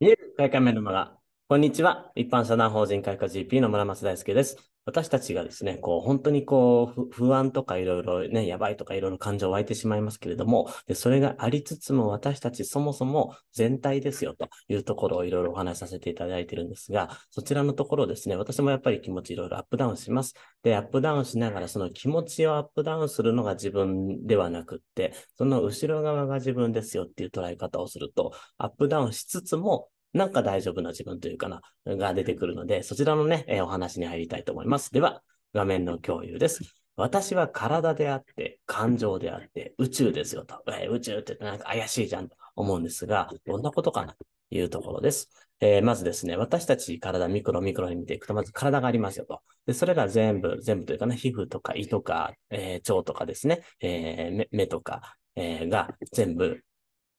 Değil, PKM numara. こんにちは。一般社団法人開花 GP の村松大輔です。私たちがですね、こう、本当にこう、不安とかいろいろね、やばいとかいろいろ感情湧いてしまいますけれどもで、それがありつつも私たちそもそも全体ですよというところをいろいろお話しさせていただいてるんですが、そちらのところですね、私もやっぱり気持ちいろいろアップダウンします。で、アップダウンしながらその気持ちをアップダウンするのが自分ではなくって、その後ろ側が自分ですよっていう捉え方をすると、アップダウンしつつもなんか大丈夫な自分というかな、が出てくるので、そちらのね、えお話に入りたいと思います。では、画面の共有です。私は体であって、感情であって、宇宙ですよと。えー、宇宙ってなんか怪しいじゃんと思うんですが、どんなことかなというところです。えー、まずですね、私たち体ミクロミクロに見ていくと、まず体がありますよと。で、それが全部、全部というかね、皮膚とか胃とか、えー、腸とかですね、え目とか、えが全部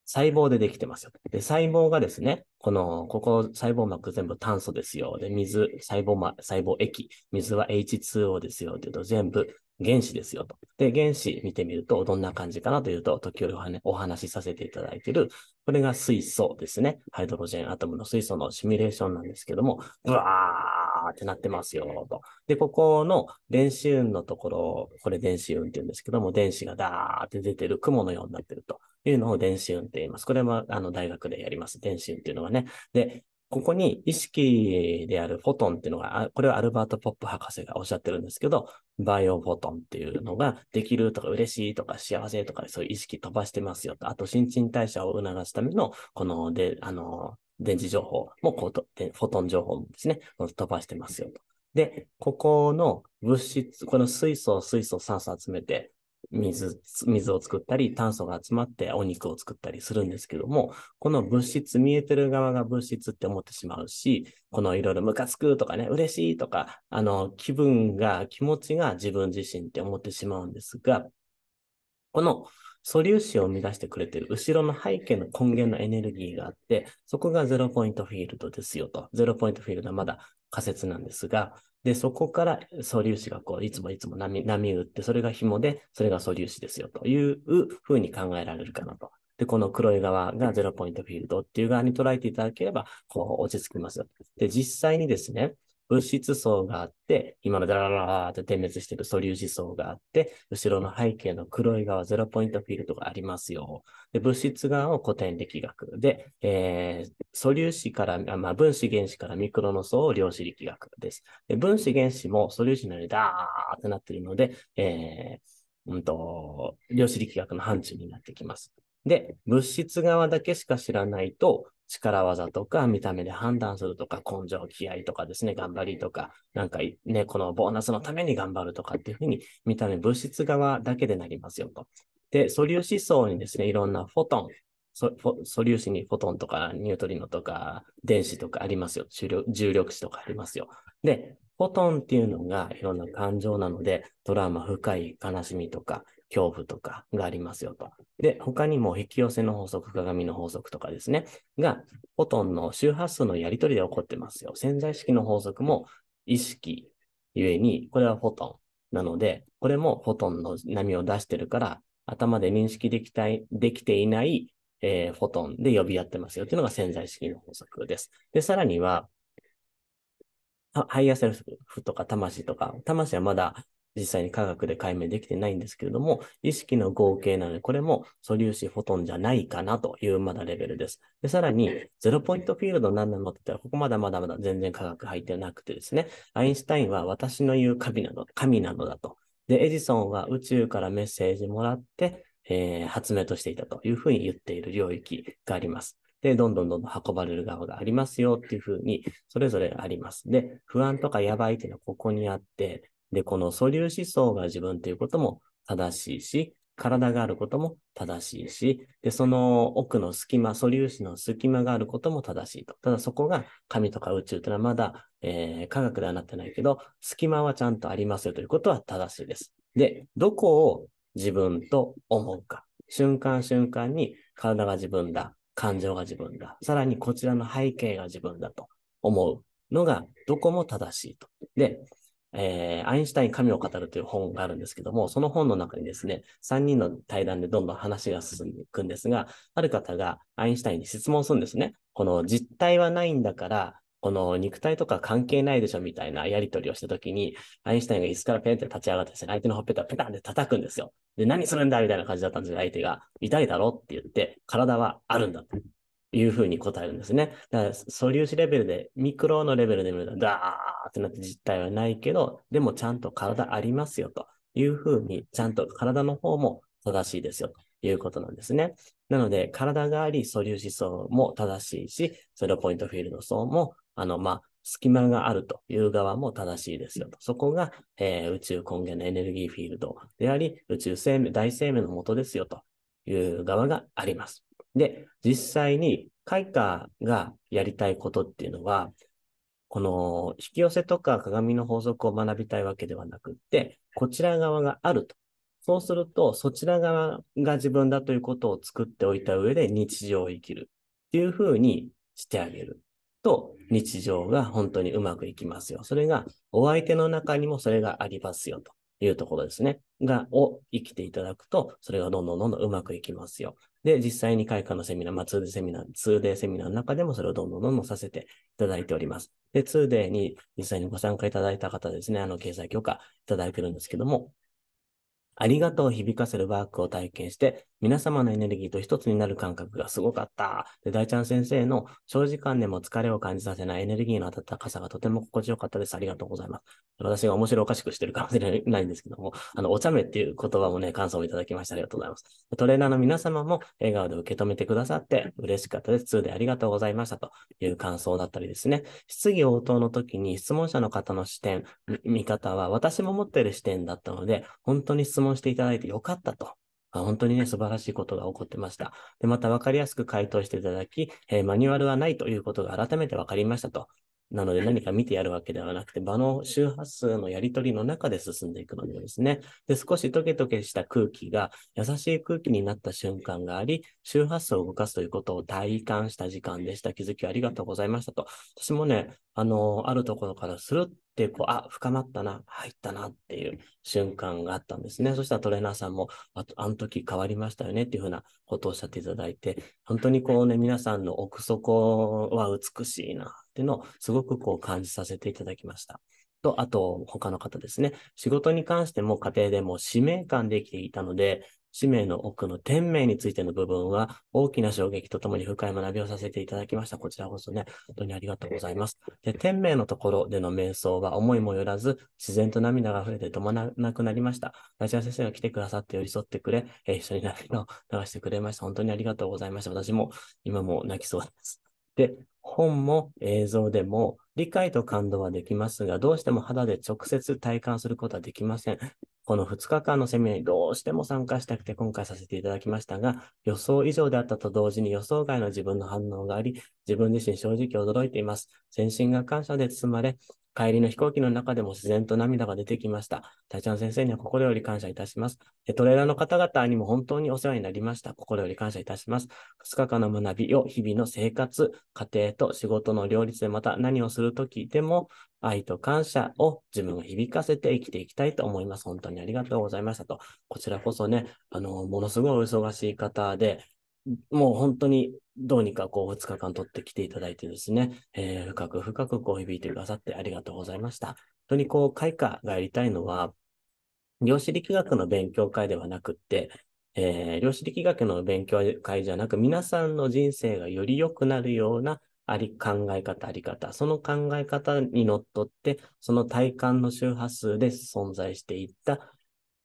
細胞でできてますよ。で、細胞がですね、この、ここ細胞膜全部炭素ですよ。で、水、細胞膜、細胞液、水は H2O ですよ。というと、全部原子ですよと。で、原子見てみると、どんな感じかなというと、時折お話しさせていただいている、これが水素ですね。ハイドロジェンアトムの水素のシミュレーションなんですけども、ブワーってなってますよ、と。で、ここの電子雲のところ、これ電子雲って言うんですけども、電子がダーって出てる雲のようになってるというのを電子雲って言います。これは、あの、大学でやります。電子雲っていうのはね。で、ここに意識であるフォトンっていうのが、これはアルバート・ポップ博士がおっしゃってるんですけど、バイオフォトンっていうのができるとか嬉しいとか幸せとかそういう意識飛ばしてますよと。あと、新陳代謝を促すための、この、で、あの、電磁情報もこうと、フォトン情報もですね、飛ばしてますよと。で、ここの物質、この水素、水素、酸素集めて、水、水を作ったり、炭素が集まってお肉を作ったりするんですけども、この物質、見えてる側が物質って思ってしまうし、このいろいろムカつくとかね、嬉しいとか、あの、気分が、気持ちが自分自身って思ってしまうんですが、この素粒子を生み出してくれてる後ろの背景の根源のエネルギーがあって、そこがゼロポイントフィールドですよと。ゼロポイントフィールドはまだ仮説なんですが、で、そこから素粒子がこう、いつもいつも波、波打って、それが紐で、それが素粒子ですよというふうに考えられるかなと。で、この黒い側がゼロポイントフィールドっていう側に捉えていただければ、こう、落ち着きますよ。で、実際にですね、物質層があって、今のダラララーって点滅してる素粒子層があって、後ろの背景の黒い側、ゼロポイントフィールドがありますよ。で物質側を古典力学で、えー、素粒子から、まあ、分子原子からミクロの層を量子力学ですで。分子原子も素粒子のようにダーってなってるので、えー、うんと、量子力学の範疇になってきます。で、物質側だけしか知らないと、力技とか、見た目で判断するとか、根性、気合とかですね、頑張りとか、なんかね、このボーナスのために頑張るとかっていうふうに、見た目、物質側だけでなりますよと。で、素粒子層にですね、いろんなフォトン、素粒子にフォトンとかニュートリノとか電子とかありますよ。重力子とかありますよ。で、フォトンっていうのがいろんな感情なので、ドラマ、深い悲しみとか、恐怖とかがありますよと。で、他にも引き寄せの法則、鏡の法則とかですね、が、フォトンの周波数のやり取りで起こってますよ。潜在意識の法則も意識ゆえに、これはフォトンなので、これもフォトンの波を出してるから、頭で認識できたい、できていない、えー、フォトンで呼び合ってますよっていうのが潜在意識の法則です。で、さらには、ハイヤーセルフとか魂とか、魂はまだ実際に科学で解明できてないんですけれども、意識の合計なので、これも素粒子フォトンじゃないかなというまだレベルです。で、さらに、ゼロポイントフィールド何なのって言ったら、ここまだまだまだ全然科学入ってなくてですね、アインシュタインは私の言う神なの、神なのだと。で、エジソンは宇宙からメッセージもらって、えー、発明としていたというふうに言っている領域があります。で、どんどんどんどん運ばれる側がありますよっていうふうに、それぞれあります。で、不安とかやばいっていうのはここにあって、で、この素粒子層が自分ということも正しいし、体があることも正しいし、で、その奥の隙間、素粒子の隙間があることも正しいと。ただそこが神とか宇宙というのはまだ、えー、科学ではなってないけど、隙間はちゃんとありますよということは正しいです。で、どこを自分と思うか。瞬間瞬間に体が自分だ、感情が自分だ、さらにこちらの背景が自分だと思うのがどこも正しいと。で、えー、アインシュタイン神を語るという本があるんですけども、その本の中にですね、3人の対談でどんどん話が進んでいくんですが、ある方がアインシュタインに質問するんですね。この実体はないんだから、この肉体とか関係ないでしょみたいなやり取りをしたときに、アインシュタインが椅子からペンって立ち上がってですね、相手のほっぺたをペタンって叩くんですよ。で、何するんだみたいな感じだったんですよ、相手が、痛いだろって言って、体はあるんだと。いうふうに答えるんですね。だから素粒子レベルで、ミクロのレベルで見ると、ダーってなって実体はないけど、でもちゃんと体ありますよというふうに、ちゃんと体の方も正しいですよということなんですね。なので、体があり、素粒子層も正しいし、それをポイントフィールド層も、あの、まあ、隙間があるという側も正しいですよと。そこが、えー、宇宙根源のエネルギーフィールドであり、宇宙生命、大生命のもとですよという側があります。で、実際に開花がやりたいことっていうのは、この引き寄せとか鏡の法則を学びたいわけではなくって、こちら側があると。そうすると、そちら側が自分だということを作っておいた上で日常を生きるっていうふうにしてあげると、日常が本当にうまくいきますよ。それが、お相手の中にもそれがありますよと。いうところですね。が、を生きていただくと、それがどんどんどんどんうまくいきますよ。で、実際に開花のセミナー、まあ、2 d セミナー、2 d セミナーの中でもそれをどんどんどんどんさせていただいております。で、2 d に実際にご参加いただいた方ですね、あの、経済許可いただいてるんですけども、ありがとうを響かせるワークを体験して、皆様のエネルギーと一つになる感覚がすごかった。で、大ちゃん先生の長時間でも疲れを感じさせないエネルギーの温かさがとても心地よかったです。ありがとうございます。私が面白おかしくしてるかもしれないんですけども、あの、お茶目っていう言葉もね、感想をいただきました。ありがとうございます。トレーナーの皆様も笑顔で受け止めてくださって嬉しかったです。2でありがとうございましたという感想だったりですね。質疑応答の時に質問者の方の視点、見方は私も持っている視点だったので、本当に質問問していただいてよかったと。本当にね、素晴らしいことが起こってました。で、また分かりやすく回答していただき、えー、マニュアルはないということが改めて分かりましたと。なので何か見てやるわけではなくて、場の周波数のやり取りの中で進んでいくのですね。で、少しトゲトゲした空気が優しい空気になった瞬間があり、周波数を動かすということを体感した時間でした。気づきありがとうございましたと。私もね、あの、あるところからするってこう、あ、深まったな、入ったなっていう瞬間があったんですね。そしたらトレーナーさんも、ああの時変わりましたよねっていうふうなことをおっしゃっていただいて、本当にこうね、皆さんの奥底は美しいなっていうのをすごくこう感じさせていただきました。と、あと、他の方ですね。仕事に関しても家庭でも使命感で生きていたので、使命の奥の天命についての部分は大きな衝撃とともに深い学びをさせていただきました。こちらこそね、本当にありがとうございます。で、天命のところでの瞑想は思いもよらず、自然と涙が溢れて止まらなくなりました。ラジオ先生が来てくださって寄り添ってくれ、えー、一緒に涙を流してくれました。本当にありがとうございました。私も今も泣きそうです。で、本も映像でも理解と感動はできますが、どうしても肌で直接体感することはできません。この2日間のセミナーにどうしても参加したくて今回させていただきましたが、予想以上であったと同時に予想外の自分の反応があり、自分自身正直驚いています。全身が感謝で包まれ、帰りの飛行機の中でも自然と涙が出てきました。ちゃん先生には心より感謝いたします。トレーラーの方々にも本当にお世話になりました。心より感謝いたします。2日間の学びを日々の生活、家庭と仕事の両立でまた何をするときでも愛と感謝を自分を響かせて生きていきたいと思います。本当にありがとうございましたと。こちらこそね、あの、ものすごいお忙しい方で、もう本当にどうにかこう2日間取ってきていただいてですね、えー、深く深くこう響いてくださってありがとうございました。本当にこう、開花がやりたいのは、量子力学の勉強会ではなくって、えー、量子力学の勉強会じゃなく、皆さんの人生がより良くなるようなあり考え方、あり方、その考え方にのっとって、その体感の周波数で存在していった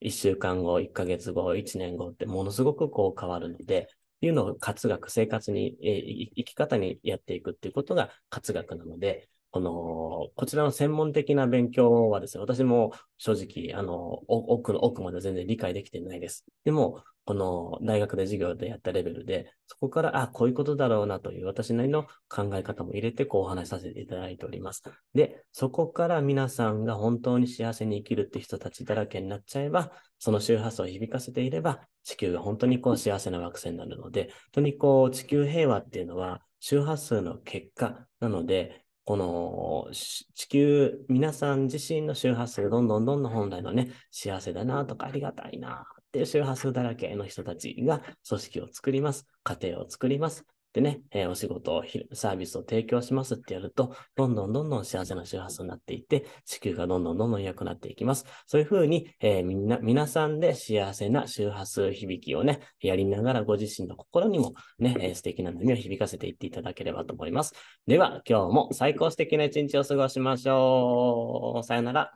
1週間後、1ヶ月後、1年後ってものすごくこう変わるので、っていうのを活学、生活に、えー、生き方にやっていくっていうことが活学なので、あの、こちらの専門的な勉強はですね、私も正直、あの、奥の奥まで全然理解できてないです。でも、この大学で授業でやったレベルで、そこから、あ、こういうことだろうなという私なりの考え方も入れて、こうお話しさせていただいております。で、そこから皆さんが本当に幸せに生きるって人たちだらけになっちゃえば、その周波数を響かせていれば、地球が本当にこう幸せな惑星になるので、本当にこう地球平和っていうのは周波数の結果なので、この地球、皆さん自身の周波数どんどんどんどん本来のね、幸せだなとかありがたいなっていう周波数だらけの人たちが組織を作ります、家庭を作ります、でね、えー、お仕事を、サービスを提供しますってやると、どんどんどんどん幸せな周波数になっていって、地球がどんどんどんどん良くなっていきます。そういうふうに、えー、みんな、皆さんで幸せな周波数響きをね、やりながらご自身の心にもね、えー、素敵な波を響かせていっていただければと思います。では、今日も最高素敵な一日を過ごしましょう。さよなら。